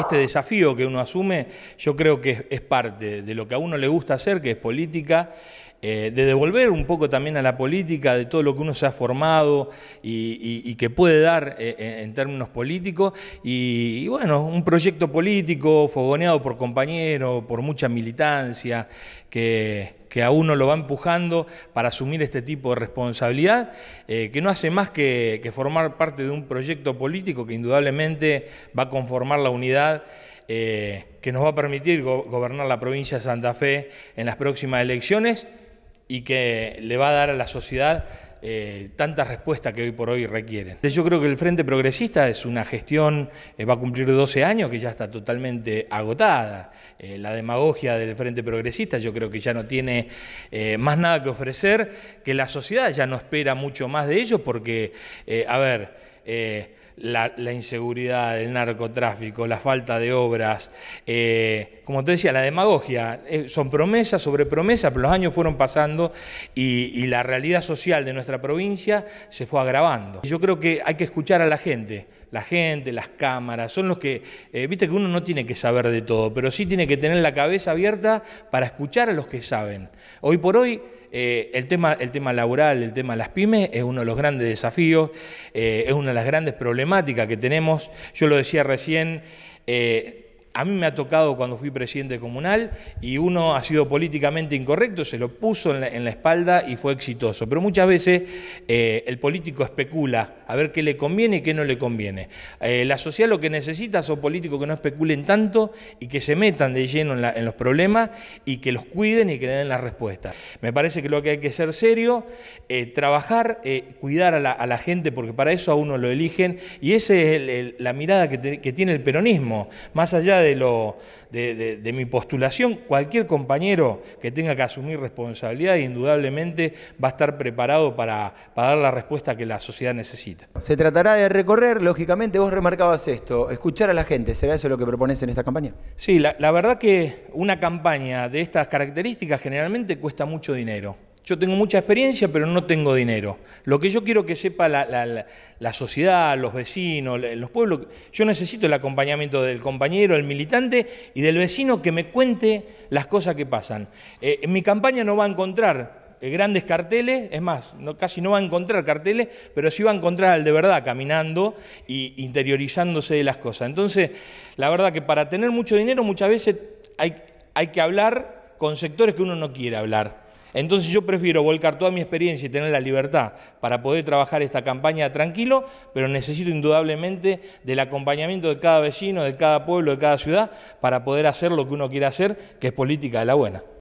este desafío que uno asume, yo creo que es, parte de lo que a uno le gusta hacer, que es política eh, de devolver un poco también a la política de todo lo que uno se ha formado y, que puede dar eh, eh, en términos políticos. Y, bueno, un proyecto político fogoneado por compañeros, por mucha militancia, que, a uno lo va empujando para asumir este tipo de responsabilidad, que no hace más que, formar parte de un proyecto político que indudablemente va a conformar la unidad. que nos va a permitir gobernar la provincia de Santa Fe en las próximas elecciones y que le va a dar a la sociedad tanta eh, tantas respuestas que hoy por hoy requieren. Yo creo que el Frente Progresista es una gestión, eh, va a cumplir 12 años, que ya está totalmente agotada. Eh, la demagogia del Frente Progresista yo creo que ya no tiene más nada que ofrecer, que la sociedad ya no espera mucho más de ellos porque, a ver, la, inseguridad, el narcotráfico, la falta de obras, eh, como te decía, la demagogia. Eh, son promesas sobre promesas, pero los años fueron pasando y, la realidad social de nuestra provincia se fue agravando. Yo creo que hay que escuchar a la gente, la gente, las cámaras, son los que, eh, viste que uno no tiene que saber de todo, pero sí tiene que tener la cabeza abierta para escuchar a los que saben. Hoy por hoy... el, tema, el tema laboral, el tema de las pymes es uno de los grandes desafíos, es uno de las grandes problemas que tenemos, yo lo decía recién, eh, a mí me ha tocado cuando fui presidente comunal y uno ha sido políticamente incorrecto, se lo puso en la, espalda y fue exitoso. Pero muchas veces eh, el político especula a ver qué le conviene y qué no le conviene. Eh, la sociedad lo que necesita son políticos que no especulen tanto y que se metan de lleno en, los problemas y que los cuiden y que den las respuestas. Me parece que lo que hay que ser serio, eh, trabajar, eh, cuidar a la, gente, porque para eso a uno lo eligen y esa es la mirada que tiene el peronismo, más allá de de, lo, de, mi postulación, cualquier compañero que tenga que asumir responsabilidad indudablemente va a estar preparado para, para dar la respuesta que la sociedad necesita. Se tratará de recorrer, lógicamente vos remarcabas esto, escuchar a la gente, ¿será eso lo que propones en esta campaña? Sí, la, la verdad que una campaña de estas características generalmente cuesta mucho dinero. Yo tengo mucha experiencia, pero no tengo dinero. Lo que yo quiero que sepa la, sociedad, los vecinos, los pueblos, yo necesito el acompañamiento del compañero, el militante y del vecino que me cuente las cosas que pasan. Eh, en mi campaña no va a encontrar eh, grandes carteles, es más, casi no va a encontrar carteles, pero sí va a encontrar al de verdad caminando e interiorizándose de las cosas. Entonces, la verdad que para tener mucho dinero muchas veces hay que hablar con sectores que uno no quiere hablar. Entonces yo prefiero volcar toda mi experiencia y tener la libertad para poder trabajar esta campaña tranquilo, pero necesito indudablemente del acompañamiento de cada vecino, de cada pueblo, de cada ciudad, para poder hacer lo que uno quiere hacer, que es política de la buena.